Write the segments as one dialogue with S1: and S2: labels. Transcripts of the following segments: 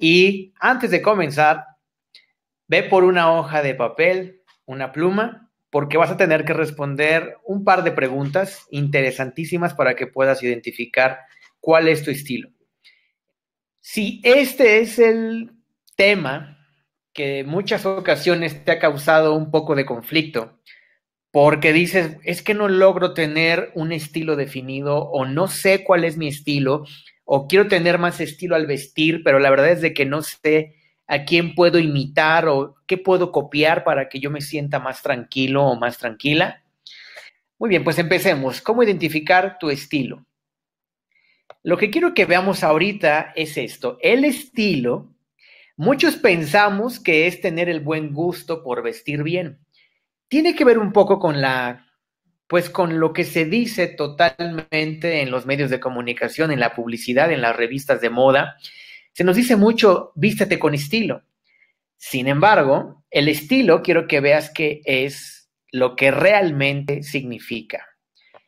S1: Y antes de comenzar, ve por una hoja de papel, una pluma, porque vas a tener que responder un par de preguntas interesantísimas para que puedas identificar cuál es tu estilo. Si este es el tema que en muchas ocasiones te ha causado un poco de conflicto, porque dices, es que no logro tener un estilo definido o no sé cuál es mi estilo, o quiero tener más estilo al vestir, pero la verdad es de que no sé a quién puedo imitar o qué puedo copiar para que yo me sienta más tranquilo o más tranquila. Muy bien, pues empecemos. ¿Cómo identificar tu estilo? Lo que quiero que veamos ahorita es esto. El estilo, muchos pensamos que es tener el buen gusto por vestir bien. Tiene que ver un poco con la pues con lo que se dice totalmente en los medios de comunicación, en la publicidad, en las revistas de moda, se nos dice mucho, vístete con estilo. Sin embargo, el estilo quiero que veas que es lo que realmente significa.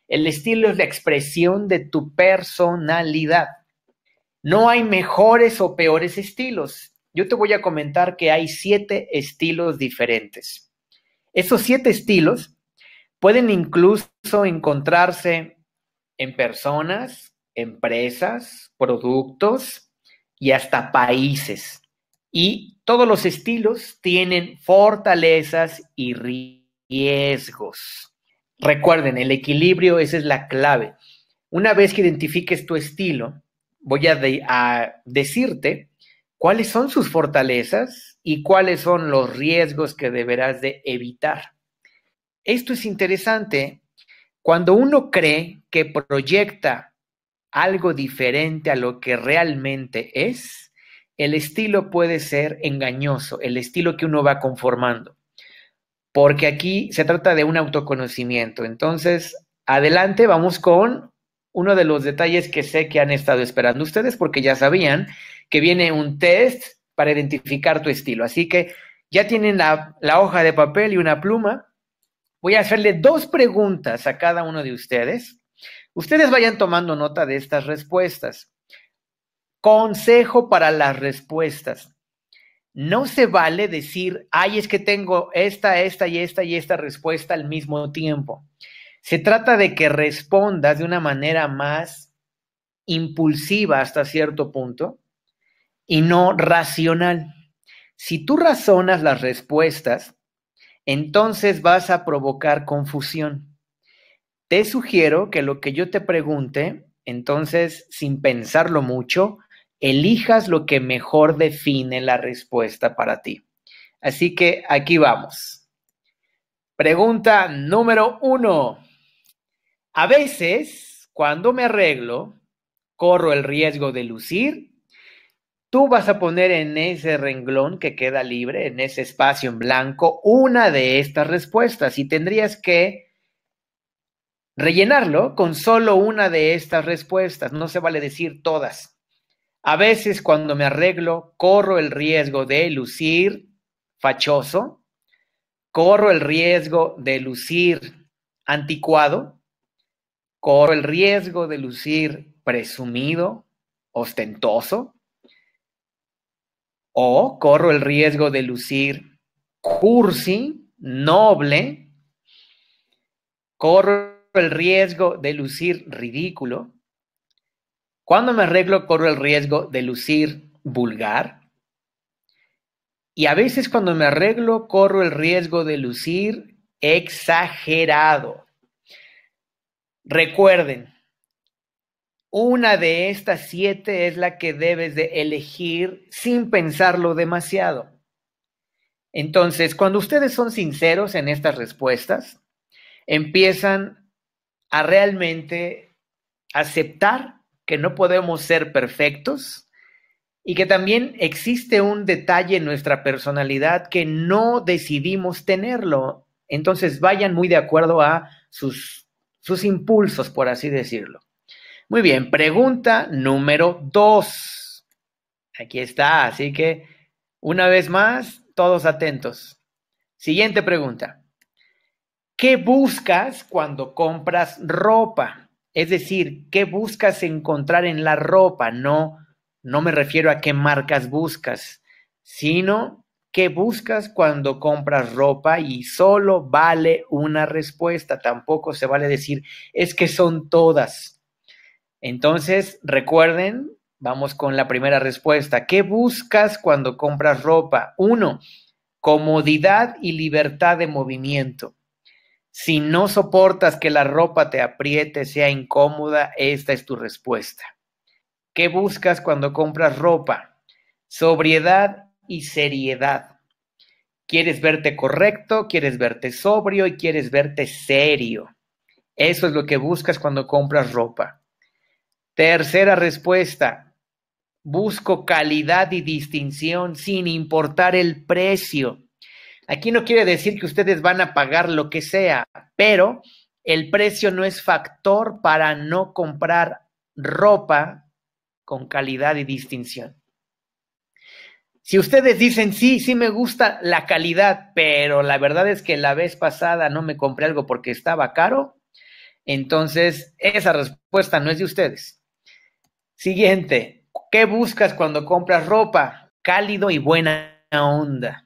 S1: El estilo es la expresión de tu personalidad. No hay mejores o peores estilos. Yo te voy a comentar que hay siete estilos diferentes. Esos siete estilos Pueden incluso encontrarse en personas, empresas, productos y hasta países. Y todos los estilos tienen fortalezas y riesgos. Recuerden, el equilibrio, esa es la clave. Una vez que identifiques tu estilo, voy a, a decirte cuáles son sus fortalezas y cuáles son los riesgos que deberás de evitar esto es interesante. Cuando uno cree que proyecta algo diferente a lo que realmente es, el estilo puede ser engañoso, el estilo que uno va conformando, porque aquí se trata de un autoconocimiento. Entonces, adelante, vamos con uno de los detalles que sé que han estado esperando ustedes, porque ya sabían que viene un test para identificar tu estilo. Así que ya tienen la, hoja de papel y una pluma Voy a hacerle dos preguntas a cada uno de ustedes. Ustedes vayan tomando nota de estas respuestas. Consejo para las respuestas. No se vale decir, ay, es que tengo esta, esta y esta y esta respuesta al mismo tiempo. Se trata de que respondas de una manera más impulsiva hasta cierto punto y no racional. Si tú razonas las respuestas, entonces vas a provocar confusión. Te sugiero que lo que yo te pregunte, entonces, sin pensarlo mucho, elijas lo que mejor define la respuesta para ti. Así que aquí vamos. Pregunta número uno. A veces, cuando me arreglo, corro el riesgo de lucir Tú vas a poner en ese renglón que queda libre, en ese espacio en blanco, una de estas respuestas y tendrías que rellenarlo con solo una de estas respuestas. No se vale decir todas. A veces cuando me arreglo, corro el riesgo de lucir fachoso, corro el riesgo de lucir anticuado, corro el riesgo de lucir presumido, ostentoso, o corro el riesgo de lucir cursi, noble, corro el riesgo de lucir ridículo. Cuando me arreglo, corro el riesgo de lucir vulgar. Y a veces cuando me arreglo, corro el riesgo de lucir exagerado. Recuerden, una de estas siete es la que debes de elegir sin pensarlo demasiado. Entonces, cuando ustedes son sinceros en estas respuestas, empiezan a realmente aceptar que no podemos ser perfectos y que también existe un detalle en nuestra personalidad que no decidimos tenerlo. Entonces, vayan muy de acuerdo a sus, sus impulsos, por así decirlo. Muy bien, pregunta número dos. Aquí está, así que una vez más, todos atentos. Siguiente pregunta. ¿Qué buscas cuando compras ropa? Es decir, ¿qué buscas encontrar en la ropa? No, no me refiero a qué marcas buscas, sino qué buscas cuando compras ropa y solo vale una respuesta. Tampoco se vale decir, es que son todas. Entonces, recuerden, vamos con la primera respuesta. ¿Qué buscas cuando compras ropa? Uno, comodidad y libertad de movimiento. Si no soportas que la ropa te apriete, sea incómoda, esta es tu respuesta. ¿Qué buscas cuando compras ropa? Sobriedad y seriedad. Quieres verte correcto, quieres verte sobrio y quieres verte serio. Eso es lo que buscas cuando compras ropa. Tercera respuesta, busco calidad y distinción sin importar el precio. Aquí no quiere decir que ustedes van a pagar lo que sea, pero el precio no es factor para no comprar ropa con calidad y distinción. Si ustedes dicen, sí, sí me gusta la calidad, pero la verdad es que la vez pasada no me compré algo porque estaba caro, entonces esa respuesta no es de ustedes. Siguiente, ¿qué buscas cuando compras ropa? Cálido y buena onda.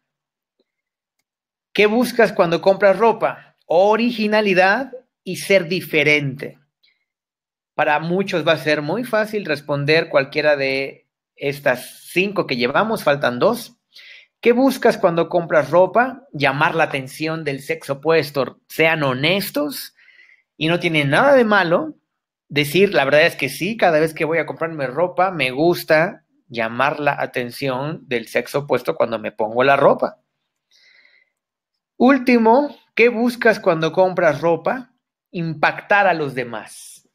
S1: ¿Qué buscas cuando compras ropa? Originalidad y ser diferente. Para muchos va a ser muy fácil responder cualquiera de estas cinco que llevamos, faltan dos. ¿Qué buscas cuando compras ropa? Llamar la atención del sexo opuesto. Sean honestos y no tienen nada de malo decir, la verdad es que sí, cada vez que voy a comprarme ropa, me gusta llamar la atención del sexo opuesto cuando me pongo la ropa. Último, ¿qué buscas cuando compras ropa? Impactar a los demás.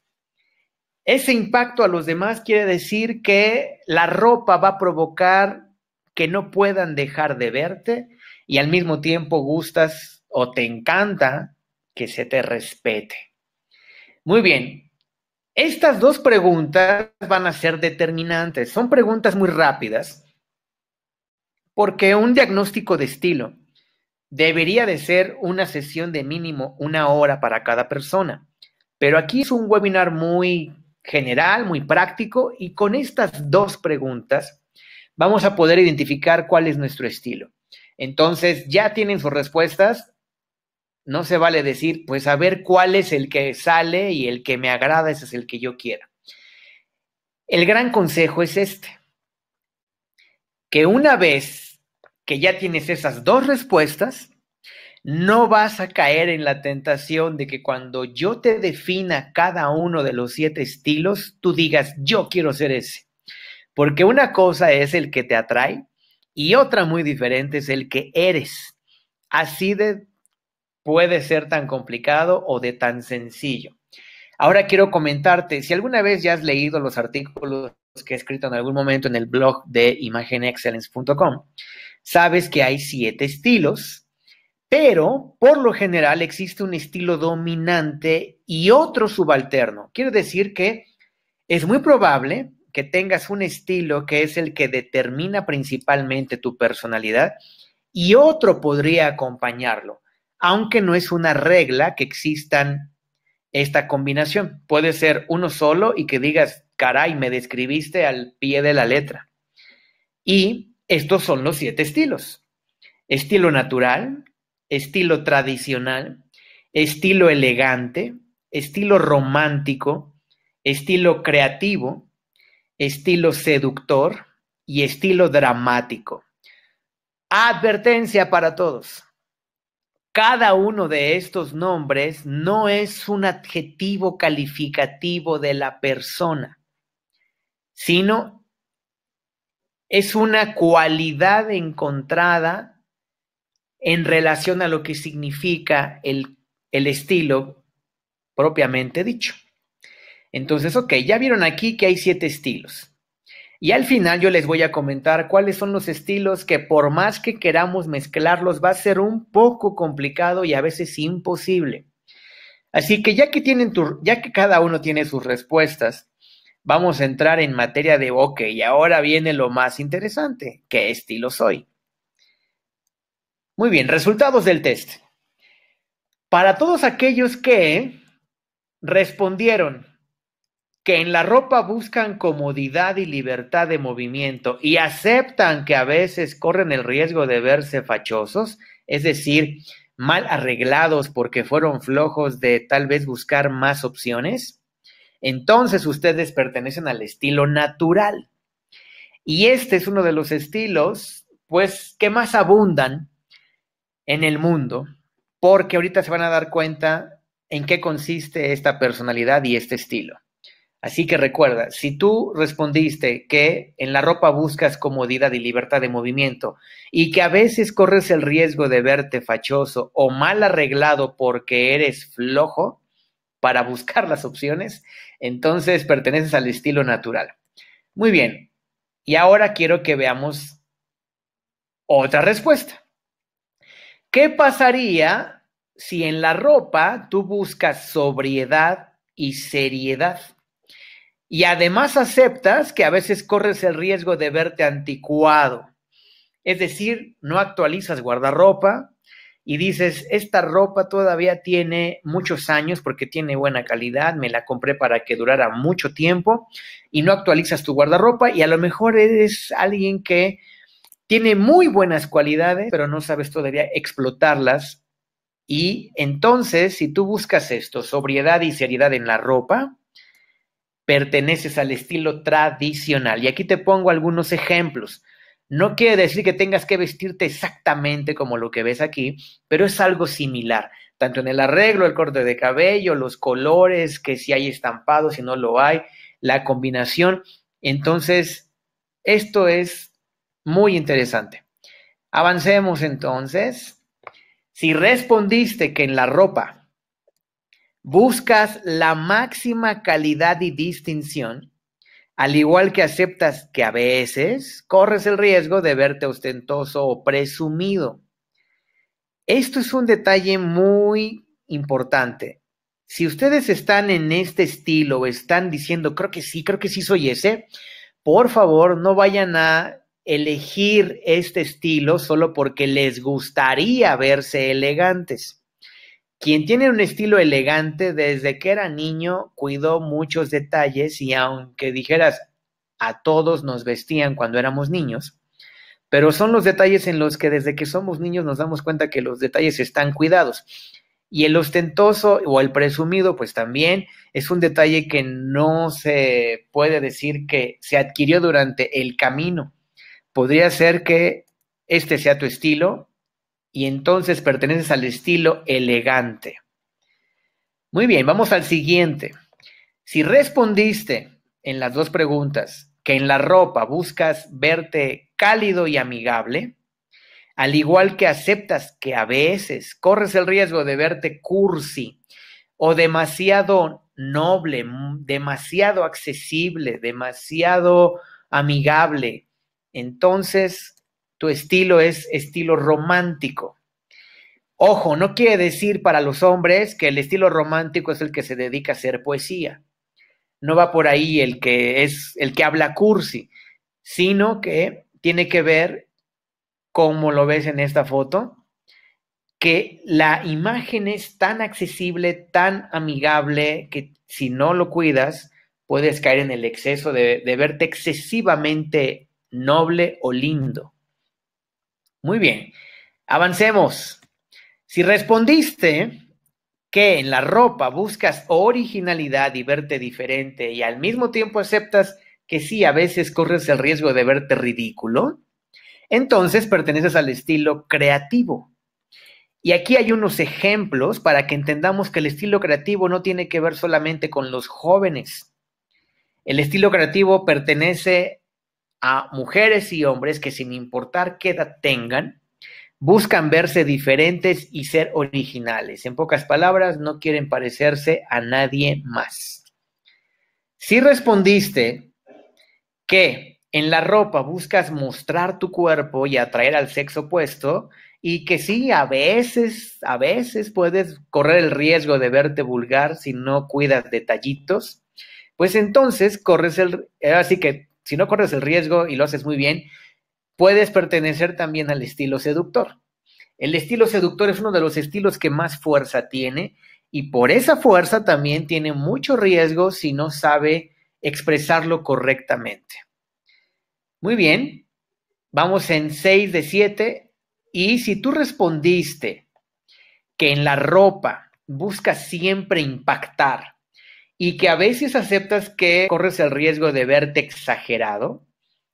S1: Ese impacto a los demás quiere decir que la ropa va a provocar que no puedan dejar de verte y al mismo tiempo gustas o te encanta que se te respete. Muy bien, estas dos preguntas van a ser determinantes. Son preguntas muy rápidas porque un diagnóstico de estilo debería de ser una sesión de mínimo una hora para cada persona. Pero aquí es un webinar muy general, muy práctico y con estas dos preguntas vamos a poder identificar cuál es nuestro estilo. Entonces, ya tienen sus respuestas no se vale decir, pues a ver cuál es el que sale y el que me agrada, ese es el que yo quiera. El gran consejo es este, que una vez que ya tienes esas dos respuestas, no vas a caer en la tentación de que cuando yo te defina cada uno de los siete estilos, tú digas, yo quiero ser ese. Porque una cosa es el que te atrae y otra muy diferente es el que eres. Así de puede ser tan complicado o de tan sencillo. Ahora quiero comentarte, si alguna vez ya has leído los artículos que he escrito en algún momento en el blog de imagenexcellence.com, sabes que hay siete estilos, pero por lo general existe un estilo dominante y otro subalterno. Quiero decir que es muy probable que tengas un estilo que es el que determina principalmente tu personalidad y otro podría acompañarlo aunque no es una regla que existan esta combinación. Puede ser uno solo y que digas, caray, me describiste al pie de la letra. Y estos son los siete estilos. Estilo natural, estilo tradicional, estilo elegante, estilo romántico, estilo creativo, estilo seductor y estilo dramático. Advertencia para todos. Cada uno de estos nombres no es un adjetivo calificativo de la persona, sino es una cualidad encontrada en relación a lo que significa el, el estilo propiamente dicho. Entonces, ok, ya vieron aquí que hay siete estilos. Y al final yo les voy a comentar cuáles son los estilos que por más que queramos mezclarlos va a ser un poco complicado y a veces imposible. Así que ya que, tienen ya que cada uno tiene sus respuestas, vamos a entrar en materia de, ok, y ahora viene lo más interesante, ¿qué estilo soy? Muy bien, resultados del test. Para todos aquellos que respondieron que en la ropa buscan comodidad y libertad de movimiento y aceptan que a veces corren el riesgo de verse fachosos, es decir, mal arreglados porque fueron flojos de tal vez buscar más opciones, entonces ustedes pertenecen al estilo natural. Y este es uno de los estilos, pues, que más abundan en el mundo, porque ahorita se van a dar cuenta en qué consiste esta personalidad y este estilo. Así que recuerda, si tú respondiste que en la ropa buscas comodidad y libertad de movimiento y que a veces corres el riesgo de verte fachoso o mal arreglado porque eres flojo para buscar las opciones, entonces perteneces al estilo natural. Muy bien, y ahora quiero que veamos otra respuesta. ¿Qué pasaría si en la ropa tú buscas sobriedad y seriedad? Y además aceptas que a veces corres el riesgo de verte anticuado. Es decir, no actualizas guardarropa y dices, esta ropa todavía tiene muchos años porque tiene buena calidad, me la compré para que durara mucho tiempo y no actualizas tu guardarropa y a lo mejor eres alguien que tiene muy buenas cualidades, pero no sabes todavía explotarlas. Y entonces, si tú buscas esto, sobriedad y seriedad en la ropa, perteneces al estilo tradicional. Y aquí te pongo algunos ejemplos. No quiere decir que tengas que vestirte exactamente como lo que ves aquí, pero es algo similar, tanto en el arreglo, el corte de cabello, los colores, que si hay estampado, si no lo hay, la combinación. Entonces, esto es muy interesante. Avancemos entonces. Si respondiste que en la ropa buscas la máxima calidad y distinción, al igual que aceptas que a veces corres el riesgo de verte ostentoso o presumido. Esto es un detalle muy importante. Si ustedes están en este estilo o están diciendo, creo que sí, creo que sí soy ese, por favor no vayan a elegir este estilo solo porque les gustaría verse elegantes quien tiene un estilo elegante desde que era niño, cuidó muchos detalles y aunque dijeras a todos nos vestían cuando éramos niños, pero son los detalles en los que desde que somos niños nos damos cuenta que los detalles están cuidados. Y el ostentoso o el presumido, pues también es un detalle que no se puede decir que se adquirió durante el camino. Podría ser que este sea tu estilo, y entonces perteneces al estilo elegante. Muy bien, vamos al siguiente. Si respondiste en las dos preguntas que en la ropa buscas verte cálido y amigable, al igual que aceptas que a veces corres el riesgo de verte cursi o demasiado noble, demasiado accesible, demasiado amigable, entonces tu estilo es estilo romántico. Ojo, no quiere decir para los hombres que el estilo romántico es el que se dedica a hacer poesía. No va por ahí el que es el que habla cursi, sino que tiene que ver, como lo ves en esta foto, que la imagen es tan accesible, tan amigable, que si no lo cuidas, puedes caer en el exceso de, de verte excesivamente noble o lindo. Muy bien, avancemos. Si respondiste que en la ropa buscas originalidad y verte diferente y al mismo tiempo aceptas que sí, a veces corres el riesgo de verte ridículo, entonces perteneces al estilo creativo. Y aquí hay unos ejemplos para que entendamos que el estilo creativo no tiene que ver solamente con los jóvenes. El estilo creativo pertenece a mujeres y hombres que sin importar qué edad tengan, buscan verse diferentes y ser originales. En pocas palabras, no quieren parecerse a nadie más. Si respondiste que en la ropa buscas mostrar tu cuerpo y atraer al sexo opuesto, y que sí, a veces, a veces puedes correr el riesgo de verte vulgar si no cuidas detallitos, pues entonces corres el, así que si no corres el riesgo y lo haces muy bien, puedes pertenecer también al estilo seductor. El estilo seductor es uno de los estilos que más fuerza tiene y por esa fuerza también tiene mucho riesgo si no sabe expresarlo correctamente. Muy bien, vamos en 6 de 7 y si tú respondiste que en la ropa buscas siempre impactar, y que a veces aceptas que corres el riesgo de verte exagerado,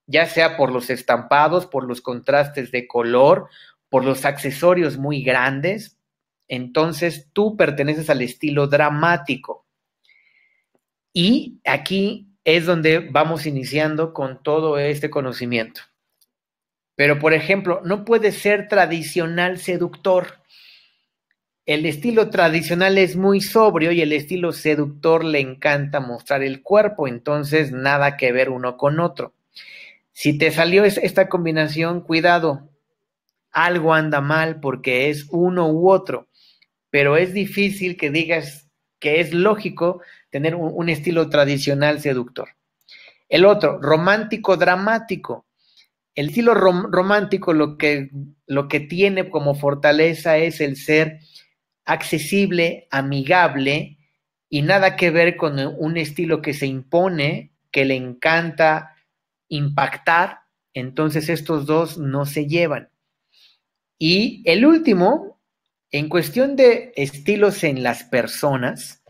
S1: ya sea por los estampados, por los contrastes de color, por los accesorios muy grandes, entonces tú perteneces al estilo dramático. Y aquí es donde vamos iniciando con todo este conocimiento. Pero, por ejemplo, no puedes ser tradicional seductor. El estilo tradicional es muy sobrio y el estilo seductor le encanta mostrar el cuerpo, entonces nada que ver uno con otro. Si te salió esta combinación, cuidado, algo anda mal porque es uno u otro, pero es difícil que digas que es lógico tener un, estilo tradicional seductor. El otro, romántico dramático. El estilo romántico lo que, lo que tiene como fortaleza es el ser accesible, amigable y nada que ver con un estilo que se impone, que le encanta impactar, entonces estos dos no se llevan. Y el último, en cuestión de estilos en las personas,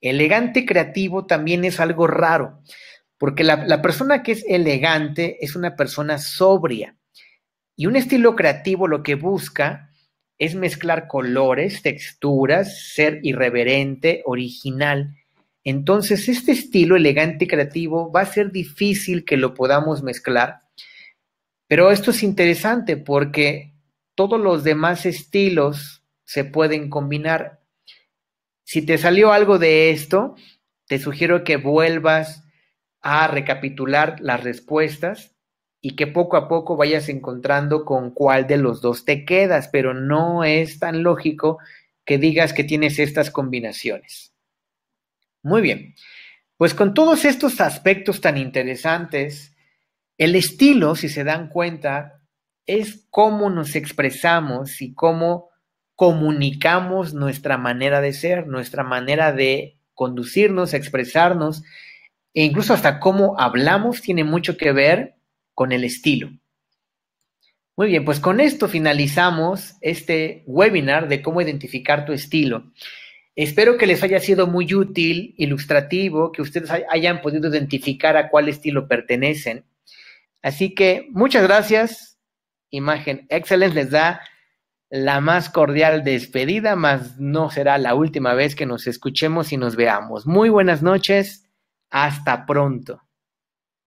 S1: elegante creativo también es algo raro, porque la, persona que es elegante es una persona sobria. Y un estilo creativo lo que busca es mezclar colores, texturas, ser irreverente, original. Entonces, este estilo elegante y creativo va a ser difícil que lo podamos mezclar, pero esto es interesante porque todos los demás estilos se pueden combinar. Si te salió algo de esto, te sugiero que vuelvas a recapitular las respuestas y que poco a poco vayas encontrando con cuál de los dos te quedas, pero no es tan lógico que digas que tienes estas combinaciones. Muy bien, pues con todos estos aspectos tan interesantes, el estilo, si se dan cuenta, es cómo nos expresamos y cómo comunicamos nuestra manera de ser, nuestra manera de conducirnos, expresarnos, e incluso hasta cómo hablamos tiene mucho que ver con el estilo. Muy bien, pues con esto finalizamos este webinar de cómo identificar tu estilo. Espero que les haya sido muy útil, ilustrativo, que ustedes hayan podido identificar a cuál estilo pertenecen. Así que muchas gracias. Imagen Excellence les da la más cordial despedida, mas no será la última vez que nos escuchemos y nos veamos. Muy buenas noches. Hasta pronto.